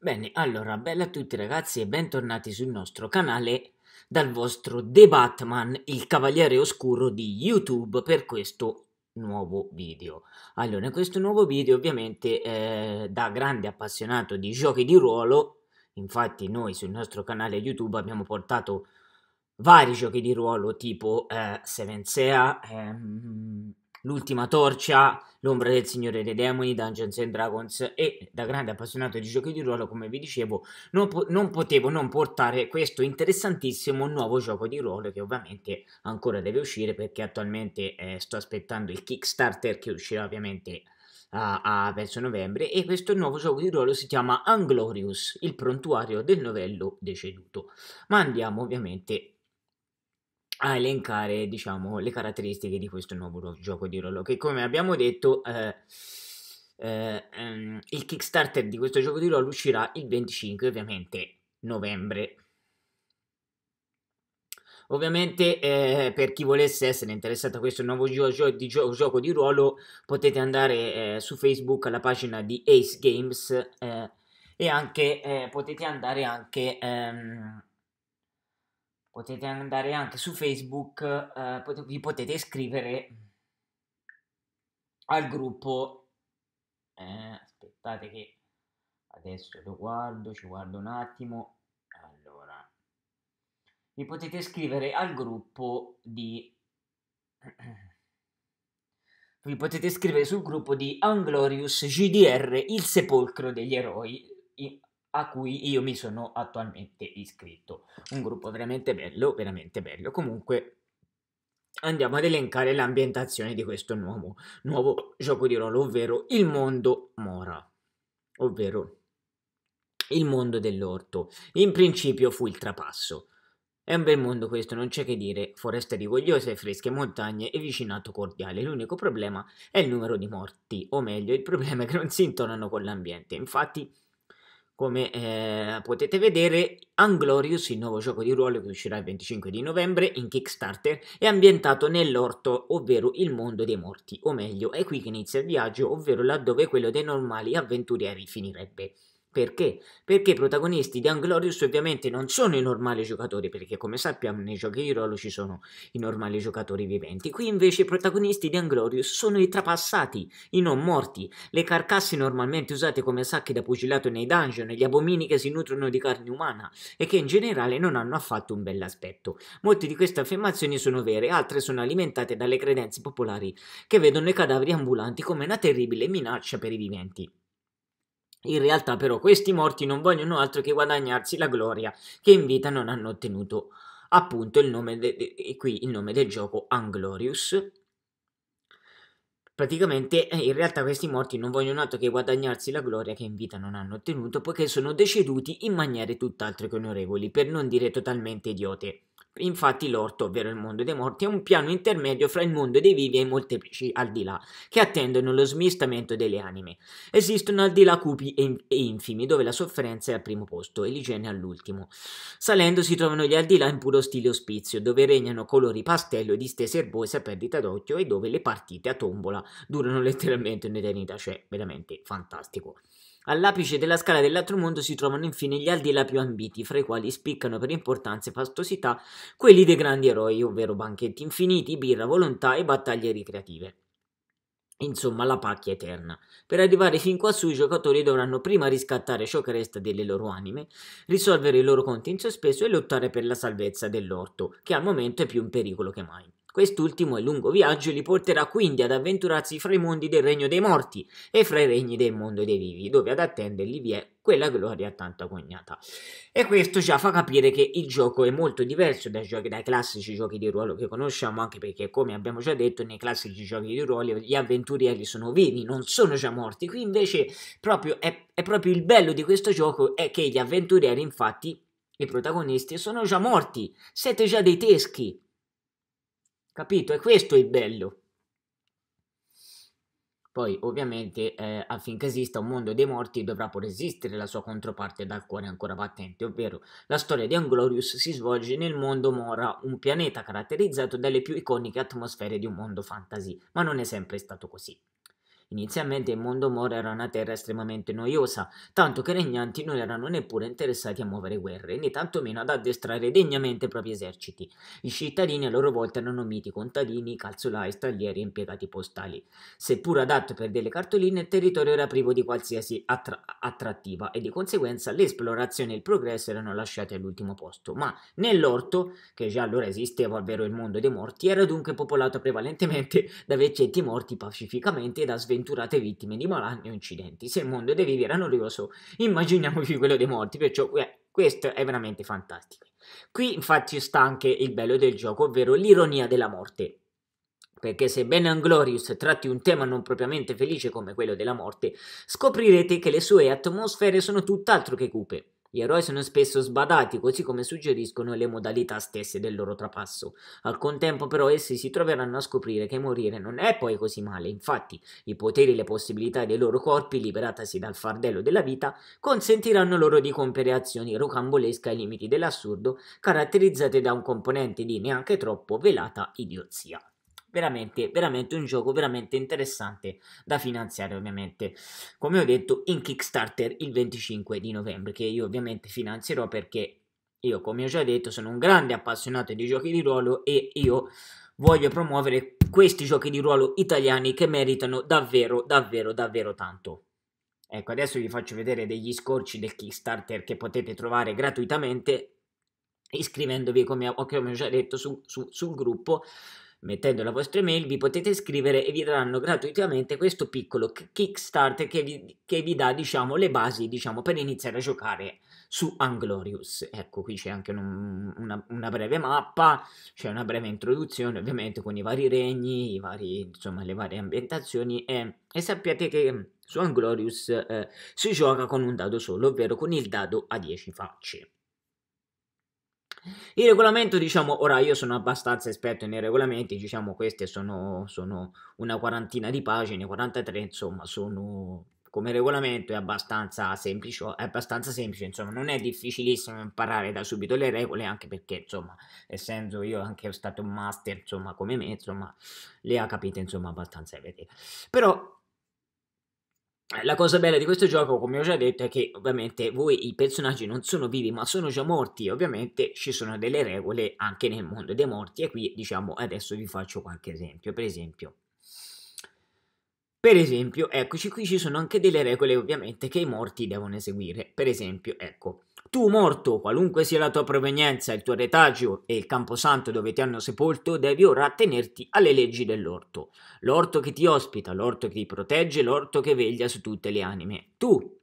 Bene, allora, bella a tutti ragazzi e bentornati sul nostro canale dal vostro The Batman, il Cavaliere Oscuro di YouTube per questo nuovo video. Allora, in questo nuovo video ovviamente eh, da grande appassionato di giochi di ruolo, infatti noi sul nostro canale YouTube abbiamo portato vari giochi di ruolo tipo eh, Seven Sea, ehm, L'ultima torcia, l'ombra del Signore dei Demoni, Dungeons and Dragons e da grande appassionato di giochi di ruolo, come vi dicevo, non, po- non potevo non portare questo interessantissimo nuovo gioco di ruolo che ovviamente ancora deve uscire perché attualmente eh, sto aspettando il Kickstarter che uscirà ovviamente a, a verso novembre e questo nuovo gioco di ruolo si chiama Unglorious, il prontuario del novello deceduto. Ma andiamo ovviamente a elencare, diciamo, le caratteristiche di questo nuovo gioco di ruolo che come abbiamo detto eh, eh, ehm, il Kickstarter di questo gioco di ruolo uscirà il 25 ovviamente novembre. Ovviamente eh, per chi volesse essere interessato a questo nuovo gio- gio- di gio- gioco di ruolo potete andare eh, su Facebook alla pagina di Ace Games eh, e anche eh, potete andare anche ehm, potete andare anche su Facebook, eh, pot- vi potete iscrivere al gruppo. Eh, aspettate che adesso lo guardo, ci guardo un attimo. Allora, vi potete iscrivere al gruppo di... vi potete scrivere sul gruppo di Anglorious GDR, il sepolcro degli eroi a cui io mi sono attualmente iscritto. Un gruppo veramente bello, veramente bello. Comunque andiamo ad elencare l'ambientazione di questo nuovo, nuovo gioco di ruolo, ovvero il mondo Mora, ovvero il mondo dell'orto. In principio fu il trapasso. È un bel mondo questo, non c'è che dire, foreste rigogliose, fresche montagne e vicinato cordiale. L'unico problema è il numero di morti, o meglio, il problema è che non si intonano con l'ambiente. Infatti, come eh, potete vedere, Anglorious, il nuovo gioco di ruolo che uscirà il 25 di novembre in Kickstarter, è ambientato nell'orto, ovvero il mondo dei morti, o meglio, è qui che inizia il viaggio, ovvero laddove quello dei normali avventurieri finirebbe. Perché? Perché i protagonisti di Anglorious ovviamente non sono i normali giocatori, perché come sappiamo nei giochi di ruolo ci sono i normali giocatori viventi. Qui invece i protagonisti di Anglorious sono i trapassati, i non morti, le carcasse normalmente usate come sacchi da pugilato nei dungeon, gli abomini che si nutrono di carne umana e che in generale non hanno affatto un bell'aspetto. Molte di queste affermazioni sono vere, altre sono alimentate dalle credenze popolari che vedono i cadaveri ambulanti come una terribile minaccia per i viventi. In realtà però questi morti non vogliono altro che guadagnarsi la gloria che in vita non hanno ottenuto. Appunto il nome de- qui il nome del gioco Anglorious. Praticamente eh, in realtà questi morti non vogliono altro che guadagnarsi la gloria che in vita non hanno ottenuto poiché sono deceduti in maniere tutt'altro che onorevoli, per non dire totalmente idiote. Infatti l'orto, ovvero il mondo dei morti, è un piano intermedio fra il mondo dei vivi e i molteplici al di là, che attendono lo smistamento delle anime. Esistono al di là cupi e, infimi, dove la sofferenza è al primo posto e l'igiene all'ultimo. Salendo si trovano gli al di là in puro stile ospizio, dove regnano colori pastello e distese erbose a perdita d'occhio e dove le partite a tombola durano letteralmente un'eternità, cioè veramente fantastico. All'apice della scala dell'altro mondo si trovano infine gli aldilà più ambiti, fra i quali spiccano per importanza e fastosità quelli dei grandi eroi, ovvero banchetti infiniti, birra, volontà e battaglie ricreative. Insomma, la pacchia eterna. Per arrivare fin quassù, i giocatori dovranno prima riscattare ciò che resta delle loro anime, risolvere i loro conti in sospeso e lottare per la salvezza dell'orto, che al momento è più un pericolo che mai. Quest'ultimo e lungo viaggio li porterà quindi ad avventurarsi fra i mondi del regno dei morti e fra i regni del mondo dei vivi, dove ad attenderli vi è quella gloria tanto agognata. E questo già fa capire che il gioco è molto diverso dai, giochi, dai classici giochi di ruolo che conosciamo, anche perché, come abbiamo già detto, nei classici giochi di ruolo gli avventurieri sono vivi, non sono già morti. Qui invece proprio è, è proprio il bello di questo gioco è che gli avventurieri, infatti, i protagonisti, sono già morti, siete già dei teschi. Capito? E questo è il bello. Poi, ovviamente, eh, affinché esista un mondo dei morti, dovrà pure esistere la sua controparte dal cuore ancora battente, ovvero la storia di Anglorius si svolge nel mondo Mora, un pianeta caratterizzato dalle più iconiche atmosfere di un mondo fantasy, ma non è sempre stato così. Inizialmente il mondo Mora era una terra estremamente noiosa, tanto che i regnanti non erano neppure interessati a muovere guerre, né tantomeno ad addestrare degnamente i propri eserciti. I cittadini a loro volta erano miti contadini, calzolai, stallieri e impiegati postali. Seppur adatto per delle cartoline, il territorio era privo di qualsiasi attra- attrattiva e di conseguenza l'esplorazione e il progresso erano lasciati all'ultimo posto. Ma nell'orto, che già allora esisteva, ovvero il mondo dei morti, era dunque popolato prevalentemente da vecchietti morti pacificamente e da svegliati sventurate vittime di malanni o incidenti. Se il mondo dei vivi era noioso, immaginiamoci quello dei morti, perciò eh, questo è veramente fantastico. Qui infatti sta anche il bello del gioco, ovvero l'ironia della morte. Perché se Ben Glorious tratti un tema non propriamente felice come quello della morte, scoprirete che le sue atmosfere sono tutt'altro che cupe. Gli eroi sono spesso sbadati, così come suggeriscono le modalità stesse del loro trapasso. Al contempo, però, essi si troveranno a scoprire che morire non è poi così male. Infatti, i poteri e le possibilità dei loro corpi, liberatasi dal fardello della vita, consentiranno loro di compiere azioni rocambolesche ai limiti dell'assurdo, caratterizzate da un componente di neanche troppo velata idiozia veramente, veramente un gioco veramente interessante da finanziare ovviamente come ho detto in Kickstarter il 25 di novembre che io ovviamente finanzierò perché io come ho già detto sono un grande appassionato di giochi di ruolo e io voglio promuovere questi giochi di ruolo italiani che meritano davvero davvero davvero tanto ecco adesso vi faccio vedere degli scorci del Kickstarter che potete trovare gratuitamente iscrivendovi come ho, già detto su, su, sul gruppo mettendo la vostra email, vi potete iscrivere e vi daranno gratuitamente questo piccolo kickstart che vi, che vi dà, diciamo, le basi, diciamo, per iniziare a giocare su Anglorious. Ecco, qui c'è anche un, una, una, breve mappa, c'è una breve introduzione, ovviamente, con i vari regni, i vari, insomma, le varie ambientazioni e, e sappiate che su Anglorious eh, si gioca con un dado solo, ovvero con il dado a 10 facce. Il regolamento, diciamo, ora io sono abbastanza esperto nei regolamenti, diciamo, queste sono, sono una quarantina di pagine, 43, insomma, sono come regolamento è abbastanza semplice, è abbastanza semplice, insomma, non è difficilissimo imparare da subito le regole, anche perché, insomma, essendo io anche stato un master, insomma, come me, insomma, le ha capite, insomma, abbastanza bene. Però eh, la cosa bella di questo gioco, come ho già detto, è che ovviamente voi i personaggi non sono vivi, ma sono già morti. Ovviamente ci sono delle regole anche nel mondo dei morti. E qui, diciamo, adesso vi faccio qualche esempio. Per esempio, per esempio, eccoci qui ci sono anche delle regole, ovviamente, che i morti devono eseguire. Per esempio, ecco, tu morto, qualunque sia la tua provenienza, il tuo retaggio e il camposanto dove ti hanno sepolto, devi ora attenerti alle leggi dell'orto. L'orto che ti ospita, l'orto che ti protegge, l'orto che veglia su tutte le anime. Tu,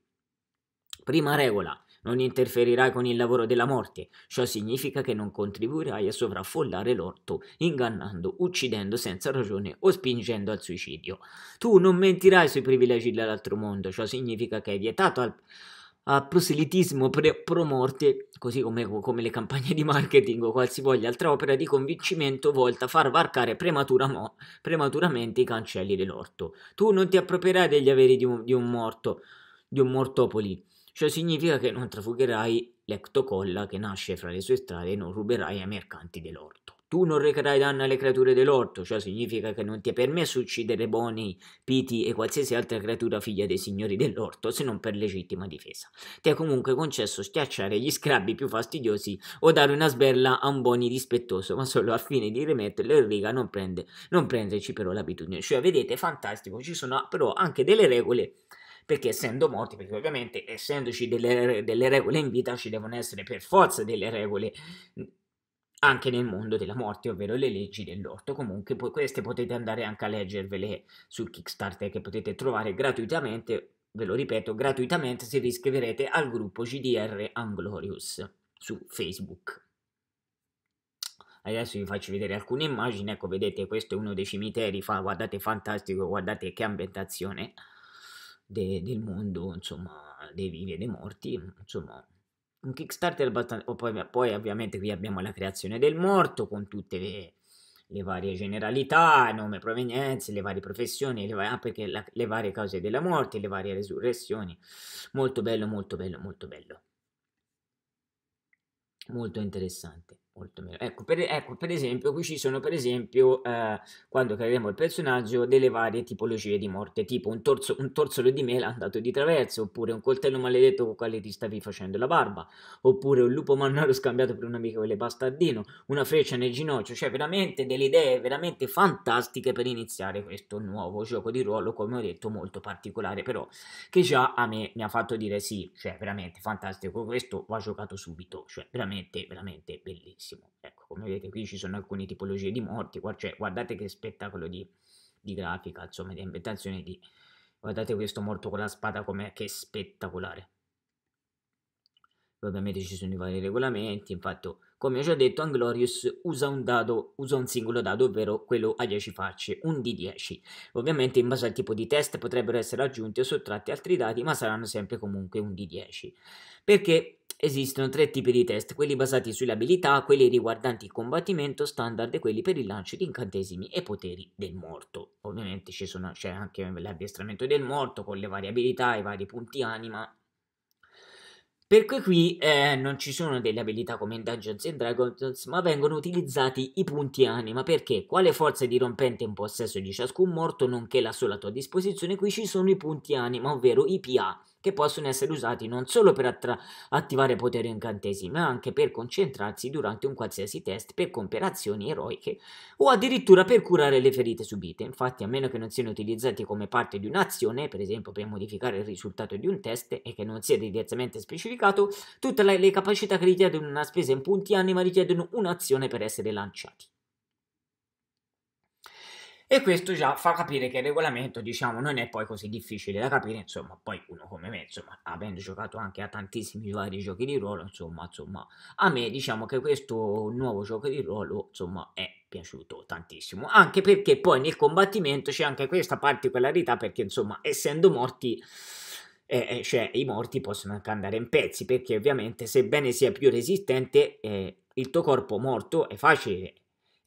prima regola, non interferirai con il lavoro della morte. Ciò significa che non contribuirai a sovraffollare l'orto, ingannando, uccidendo senza ragione o spingendo al suicidio. Tu non mentirai sui privilegi dell'altro mondo. Ciò significa che è vietato al, al proselitismo pre- promorte, così come, come, le campagne di marketing o qualsivoglia altra opera di convincimento volta a far varcare prematura mo- prematuramente i cancelli dell'orto. Tu non ti approprierai degli averi di un, di un morto, di un mortopoli. Ciò significa che non trafugherai l'ectocolla che nasce fra le sue strade e non ruberai ai mercanti dell'orto tu non recherai danno alle creature dell'orto, ciò significa che non ti è permesso uccidere boni, piti e qualsiasi altra creatura figlia dei signori dell'orto, se non per legittima difesa. Ti è comunque concesso schiacciare gli scrabbi più fastidiosi o dare una sberla a un boni rispettoso, ma solo a fine di rimetterlo in riga, non, prende, non prenderci però l'abitudine. Cioè, vedete, fantastico, ci sono però anche delle regole perché essendo morti, perché ovviamente essendoci delle, delle, regole in vita ci devono essere per forza delle regole anche nel mondo della morte, ovvero le leggi dell'orto. Comunque poi queste potete andare anche a leggervele sul Kickstarter che potete trovare gratuitamente, ve lo ripeto, gratuitamente se vi iscriverete al gruppo GDR Anglorious su Facebook. Adesso vi faccio vedere alcune immagini, ecco vedete questo è uno dei cimiteri, fa, guardate fantastico, guardate che ambientazione de, del mondo, insomma, dei vivi e dei morti, insomma un Kickstarter abbastanza... Poi, poi ovviamente qui abbiamo la creazione del morto con tutte le, le varie generalità, nome, provenienze, le varie professioni, le, va- ah, la, le varie cause della morte, le varie resurrezioni. Molto bello, molto bello, molto bello. Molto interessante molto meno. Ecco per, ecco, per esempio, qui ci sono, per esempio, eh, quando creeremo il personaggio, delle varie tipologie di morte, tipo un, torso, un torsolo di mela andato di traverso, oppure un coltello maledetto con quale ti stavi facendo la barba, oppure un lupo mannaro scambiato per un amico amichevole bastardino, una freccia nel ginocchio, cioè veramente delle idee veramente fantastiche per iniziare questo nuovo gioco di ruolo, come ho detto, molto particolare, però che già a me mi ha fatto dire sì, cioè veramente fantastico, questo va giocato subito, cioè veramente, veramente bellissimo bellissimo. Ecco, come vedete qui ci sono alcune tipologie di morti, cioè, guardate che spettacolo di, di grafica, insomma di ambientazione di... Guardate questo morto con la spada com'è, che spettacolare. Ovviamente ci sono i vari regolamenti, infatti come ho già detto Anglorious usa un, dado, usa un singolo dado, ovvero quello a 10 facce, un D10. Ovviamente in base al tipo di test potrebbero essere aggiunti o sottratti altri dati, ma saranno sempre comunque un D10. Perché Esistono tre tipi di test, quelli basati sulle abilità, quelli riguardanti il combattimento standard e quelli per il lancio di incantesimi e poteri del morto. Ovviamente sono, c'è anche l'addestramento del morto con le varie abilità, i vari punti anima. Per cui qui eh, non ci sono delle abilità come in Dungeons and Dragons, ma vengono utilizzati i punti anima, perché quale forza dirompente in possesso di ciascun morto, nonché la sola a tua disposizione, qui ci sono i punti anima, ovvero i PA che possono essere usati non solo per attra- attivare poteri incantesimi, ma anche per concentrarsi durante un qualsiasi test per compiere azioni eroiche o addirittura per curare le ferite subite. Infatti, a meno che non siano utilizzati come parte di un'azione, per esempio per modificare il risultato di un test e che non sia diversamente specificato, tutte le, le capacità che richiedono una spesa in punti anima richiedono un'azione per essere lanciati. E questo già fa capire che il regolamento, diciamo, non è poi così difficile da capire, insomma, poi uno come me, insomma, avendo giocato anche a tantissimi vari giochi di ruolo, insomma, insomma, a me diciamo che questo nuovo gioco di ruolo, insomma, è piaciuto tantissimo, anche perché poi nel combattimento c'è anche questa particolarità, perché insomma, essendo morti... Eh, eh cioè i morti possono anche andare in pezzi perché ovviamente sebbene sia più resistente eh, il tuo corpo morto è facile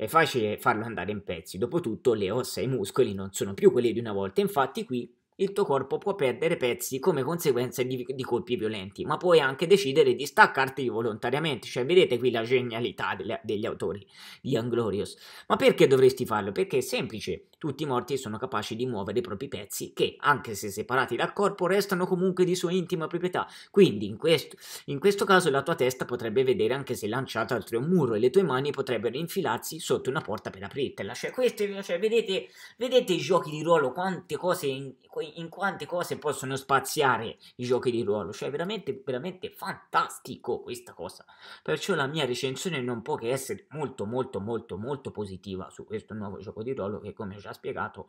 è facile farlo andare in pezzi, dopotutto le ossa e i muscoli non sono più quelli di una volta, infatti qui il tuo corpo può perdere pezzi come conseguenza di, di, colpi violenti, ma puoi anche decidere di staccarti volontariamente. Cioè, vedete qui la genialità delle, degli autori di Anglorious. Ma perché dovresti farlo? Perché è semplice, tutti i morti sono capaci di muovere i propri pezzi che, anche se separati dal corpo, restano comunque di sua intima proprietà. Quindi, in questo, in questo caso, la tua testa potrebbe vedere anche se lanciata oltre un muro e le tue mani potrebbero infilarsi sotto una porta per aprirtela. Cioè, queste, cioè, vedete, vedete i giochi di ruolo, quante cose... in in quante cose possono spaziare i giochi di ruolo, cioè veramente, veramente fantastico questa cosa. Perciò la mia recensione non può che essere molto, molto, molto, molto positiva su questo nuovo gioco di ruolo che, come ho già spiegato,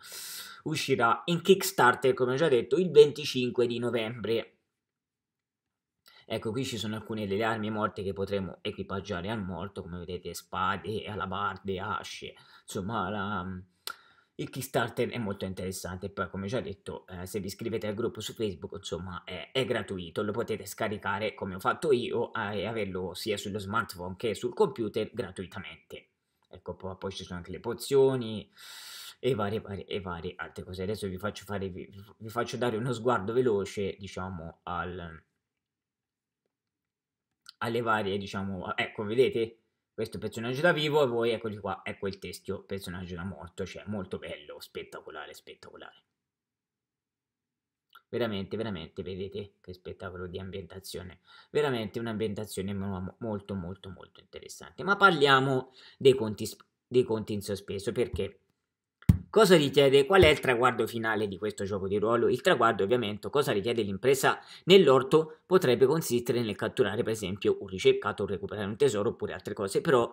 uscirà in Kickstarter, come ho già detto, il 25 di novembre. Ecco, qui ci sono alcune delle armi morte che potremo equipaggiare al morto, come vedete, spade, alabarde, asce, insomma, la il Kickstarter è molto interessante, poi come già detto, eh, se vi iscrivete al gruppo su Facebook, insomma, è, è, gratuito, lo potete scaricare come ho fatto io eh, e averlo sia sullo smartphone che sul computer gratuitamente. Ecco, poi, poi ci sono anche le pozioni e varie, varie, e varie altre cose. Adesso vi faccio, fare, vi, vi faccio dare uno sguardo veloce, diciamo, al, alle varie, diciamo, ecco, vedete? questo è personaggio da vivo e voi eccoli qua, ecco il teschio personaggio da morto, cioè molto bello, spettacolare, spettacolare. Veramente, veramente, vedete che spettacolo di ambientazione, veramente un'ambientazione molto, molto, molto interessante. Ma parliamo dei conti, dei conti in sospeso perché Cosa richiede? Qual è il traguardo finale di questo gioco di ruolo? Il traguardo, ovviamente, cosa richiede l'impresa nell'orto potrebbe consistere nel catturare, per esempio, un ricercato, recuperare un tesoro oppure altre cose, però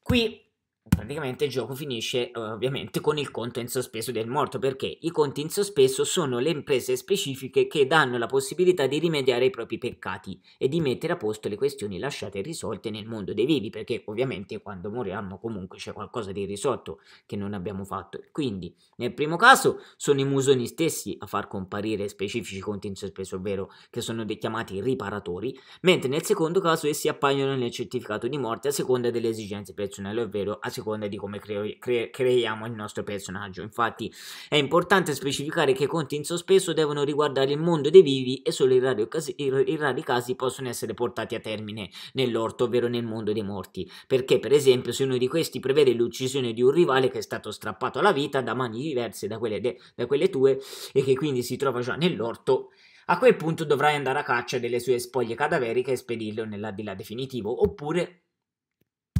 qui Praticamente il gioco finisce eh, ovviamente con il conto in sospeso del morto perché i conti in sospeso sono le imprese specifiche che danno la possibilità di rimediare i propri peccati e di mettere a posto le questioni lasciate irrisolte nel mondo dei vivi perché ovviamente quando moriamo comunque c'è qualcosa di risolto che non abbiamo fatto. Quindi nel primo caso sono i musoni stessi a far comparire specifici conti in sospeso, ovvero che sono chiamati riparatori, mentre nel secondo caso essi appaiono nel certificato di morte a seconda delle esigenze personali, ovvero a seconda di come cre- cre- creiamo il nostro personaggio. Infatti è importante specificare che i conti in sospeso devono riguardare il mondo dei vivi e solo i rari, occasi- i rari casi possono essere portati a termine nell'orto, ovvero nel mondo dei morti. Perché, per esempio, se uno di questi prevede l'uccisione di un rivale che è stato strappato alla vita da mani diverse da quelle, de- da quelle tue e che quindi si trova già nell'orto, a quel punto dovrai andare a caccia delle sue spoglie cadaveriche e spedirlo nell'aldilà definitivo, oppure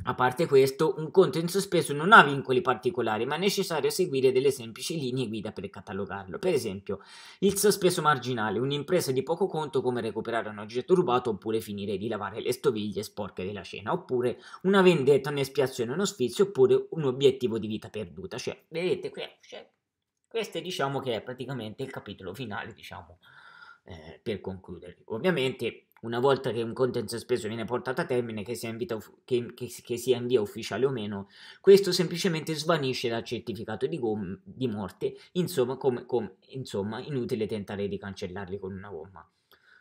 a parte questo, un conto in sospeso non ha vincoli particolari, ma è necessario seguire delle semplici linee guida per catalogarlo. Per esempio, il sospeso marginale, un'impresa di poco conto come recuperare un oggetto rubato oppure finire di lavare le stoviglie sporche della cena, oppure una vendetta, un'espiazione, uno sfizio, oppure un obiettivo di vita perduta. Cioè, vedete, cioè, questo diciamo che è praticamente il capitolo finale, diciamo, eh, per concludere. Ovviamente una volta che un conto in sospeso viene portato a termine, che sia, vita, che, che, che sia, in via ufficiale o meno, questo semplicemente svanisce dal certificato di, gom- di morte, insomma, com- com- insomma, inutile tentare di cancellarli con una gomma.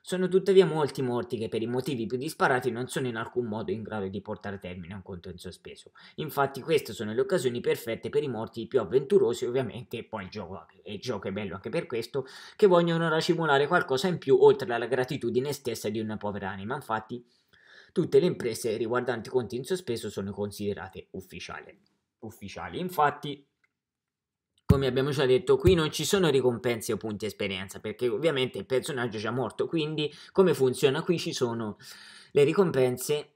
Sono tuttavia molti morti che per i motivi più disparati non sono in alcun modo in grado di portare a termine un conto in sospeso. Infatti queste sono le occasioni perfette per i morti più avventurosi, ovviamente, e poi il gioco, il gioco è bello anche per questo, che vogliono racimolare qualcosa in più oltre alla gratitudine stessa di una povera anima. Infatti tutte le imprese riguardanti conti in sospeso sono considerate ufficiali. ufficiali. Infatti come abbiamo già detto, qui non ci sono ricompense o punti esperienza, perché ovviamente il personaggio è già morto, quindi come funziona qui ci sono le ricompense,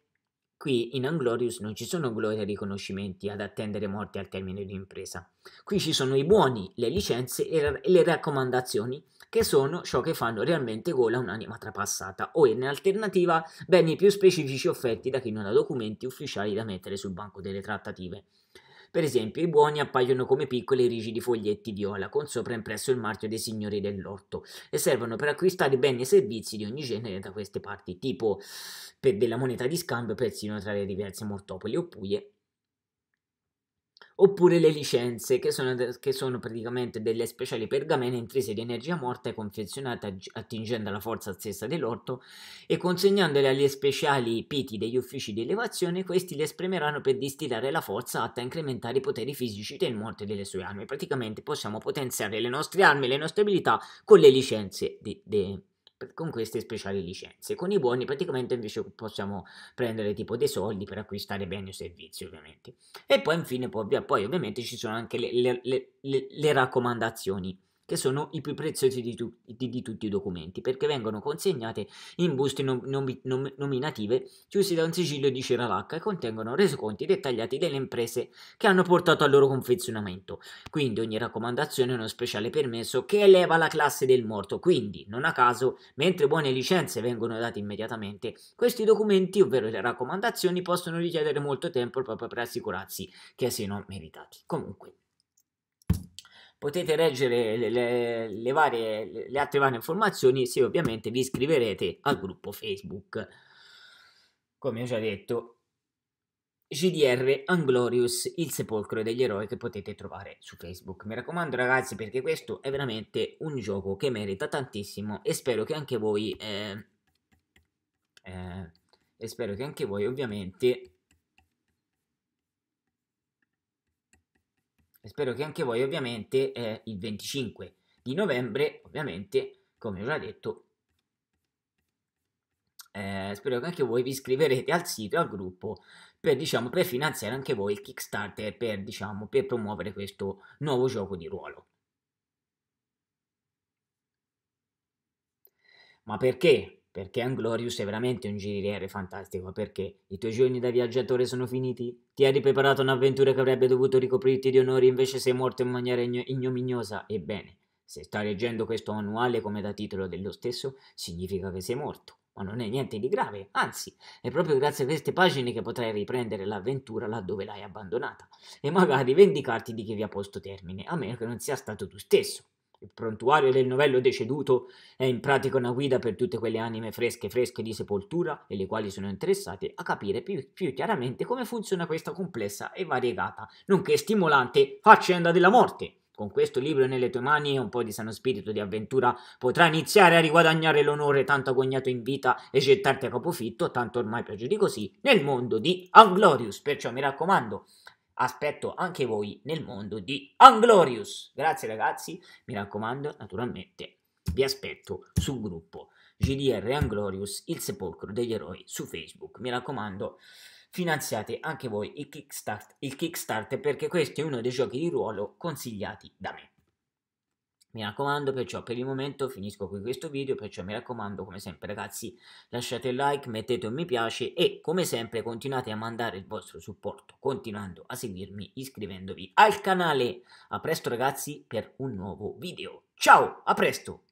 qui in Anglorious non ci sono gloria e riconoscimenti ad attendere morti al termine di impresa. Qui ci sono i buoni, le licenze e le raccomandazioni, che sono ciò che fanno realmente gola un'anima trapassata, o in alternativa beni più specifici offerti da chi non ha documenti ufficiali da mettere sul banco delle trattative. Per esempio, i buoni appaiono come piccoli e rigidi foglietti viola con sopra impresso il marchio dei signori dell'orto e servono per acquistare beni e servizi di ogni genere da queste parti, tipo per della moneta di scambio persino tra le diverse mortopoli oppure oppure le licenze, che sono, che sono, praticamente delle speciali pergamene intrise di energia morta e confezionate attingendo alla forza stessa dell'orto e consegnandole agli speciali piti degli uffici di elevazione, questi le esprimeranno per distillare la forza atta a incrementare i poteri fisici del morte e delle sue armi. Praticamente possiamo potenziare le nostre armi, e le nostre abilità con le licenze di, di, con queste speciali licenze. Con i buoni praticamente invece possiamo prendere tipo dei soldi per acquistare beni o servizi ovviamente. E poi infine poi, poi ovviamente ci sono anche le, le, le, le raccomandazioni che sono i più preziosi di, tu, di, di tutti i documenti, perché vengono consegnate in buste nom, nom, nom, nominative chiusi da un sigillo di cera lacca e contengono resoconti dettagliati delle imprese che hanno portato al loro confezionamento. Quindi ogni raccomandazione è uno speciale permesso che eleva la classe del morto. Quindi, non a caso, mentre buone licenze vengono date immediatamente, questi documenti, ovvero le raccomandazioni, possono richiedere molto tempo proprio per assicurarsi che siano meritati. Comunque, potete leggere le, le, le, varie, le altre varie informazioni se ovviamente vi iscriverete al gruppo Facebook. Come ho già detto, GDR Unglorious, il sepolcro degli eroi che potete trovare su Facebook. Mi raccomando ragazzi perché questo è veramente un gioco che merita tantissimo e spero che anche voi, eh, eh, e spero che anche voi ovviamente spero che anche voi ovviamente eh, il 25 di novembre, ovviamente, come ho già detto, eh, spero che anche voi vi iscriverete al sito, al gruppo, per, diciamo, per finanziare anche voi il Kickstarter, per, diciamo, per promuovere questo nuovo gioco di ruolo. Ma perché? perché Anglorious è veramente un giriere fantastico, perché i tuoi giorni da viaggiatore sono finiti, ti hai preparato un'avventura che avrebbe dovuto ricoprirti di onori, invece sei morto in maniera igno- ignominiosa, ebbene, se stai leggendo questo manuale come da titolo dello stesso, significa che sei morto. Ma non è niente di grave, anzi, è proprio grazie a queste pagine che potrai riprendere l'avventura laddove l'hai abbandonata e magari vendicarti di chi vi ha posto termine, a meno che non sia stato tu stesso. Il prontuario del novello deceduto è in pratica una guida per tutte quelle anime fresche fresche di sepoltura e le quali sono interessate a capire più, più chiaramente come funziona questa complessa e variegata, nonché stimolante faccenda della morte. Con questo libro nelle tue mani e un po' di sano spirito di avventura potrai iniziare a riguadagnare l'onore tanto agognato in vita e gettarti a capofitto, tanto ormai peggio di così, nel mondo di Anglorius. Perciò mi raccomando, aspetto anche voi nel mondo di Anglorious. Grazie ragazzi, mi raccomando, naturalmente vi aspetto sul gruppo GDR Anglorious, il sepolcro degli eroi su Facebook. Mi raccomando, finanziate anche voi il Kickstarter, il Kickstarter perché questo è uno dei giochi di ruolo consigliati da me. Mi raccomando, perciò per il momento finisco qui questo video, perciò mi raccomando come sempre ragazzi lasciate il like, mettete un mi piace e come sempre continuate a mandare il vostro supporto continuando a seguirmi iscrivendovi al canale. A presto ragazzi per un nuovo video. Ciao, a presto!